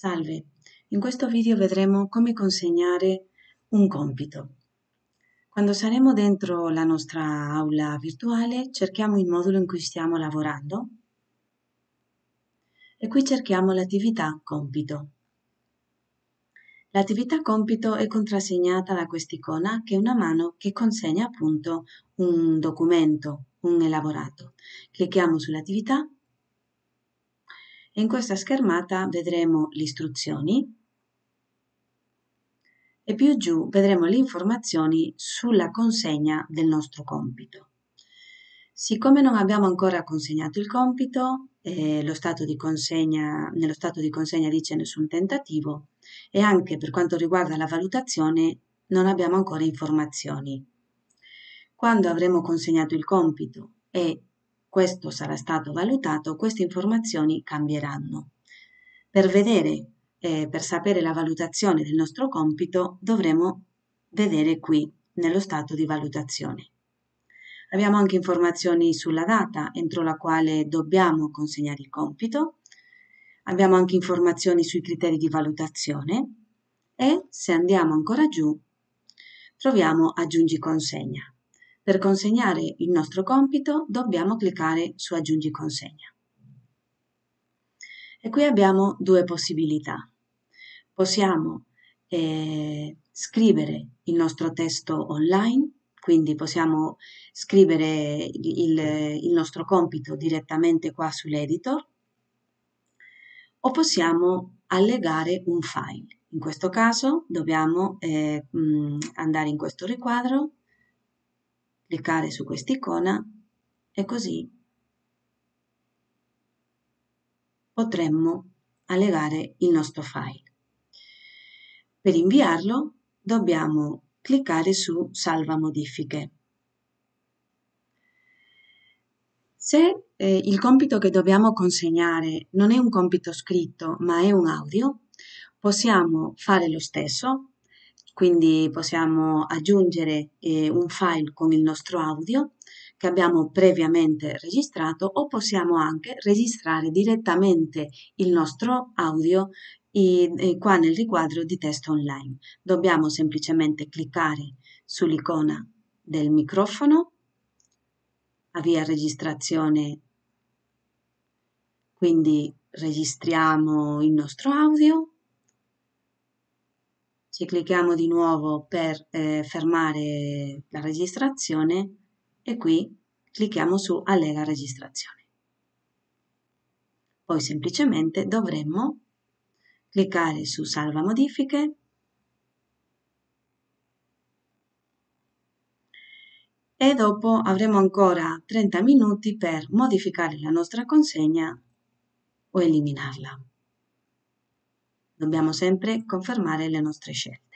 Salve, in questo video vedremo come consegnare un compito. Quando saremo dentro la nostra aula virtuale cerchiamo il modulo in cui stiamo lavorando e qui cerchiamo l'attività compito. L'attività compito è contrassegnata da quest'icona che è una mano che consegna appunto un documento, un elaborato. Clicchiamo sull'attività in questa schermata vedremo le istruzioni e più giù vedremo le informazioni sulla consegna del nostro compito. Siccome non abbiamo ancora consegnato il compito, eh, stato consegna, nello stato di consegna dice nessun tentativo e anche per quanto riguarda la valutazione non abbiamo ancora informazioni. Quando avremo consegnato il compito e questo sarà stato valutato, queste informazioni cambieranno. Per vedere, eh, per sapere la valutazione del nostro compito, dovremo vedere qui, nello stato di valutazione. Abbiamo anche informazioni sulla data entro la quale dobbiamo consegnare il compito, abbiamo anche informazioni sui criteri di valutazione e, se andiamo ancora giù, troviamo aggiungi consegna. Per consegnare il nostro compito dobbiamo cliccare su Aggiungi consegna. E qui abbiamo due possibilità. Possiamo eh, scrivere il nostro testo online, quindi possiamo scrivere il, il nostro compito direttamente qua sull'editor, o possiamo allegare un file. In questo caso dobbiamo eh, mm, andare in questo riquadro, cliccare su quest'icona e così potremmo allegare il nostro file. Per inviarlo dobbiamo cliccare su Salva modifiche. Se eh, il compito che dobbiamo consegnare non è un compito scritto ma è un audio, possiamo fare lo stesso quindi possiamo aggiungere eh, un file con il nostro audio che abbiamo previamente registrato o possiamo anche registrare direttamente il nostro audio i, eh, qua nel riquadro di testo online. Dobbiamo semplicemente cliccare sull'icona del microfono, avvia registrazione, quindi registriamo il nostro audio, se clicchiamo di nuovo per eh, fermare la registrazione e qui clicchiamo su Allega registrazione. Poi semplicemente dovremmo cliccare su Salva modifiche e dopo avremo ancora 30 minuti per modificare la nostra consegna o eliminarla. Dobbiamo sempre confermare le nostre scelte.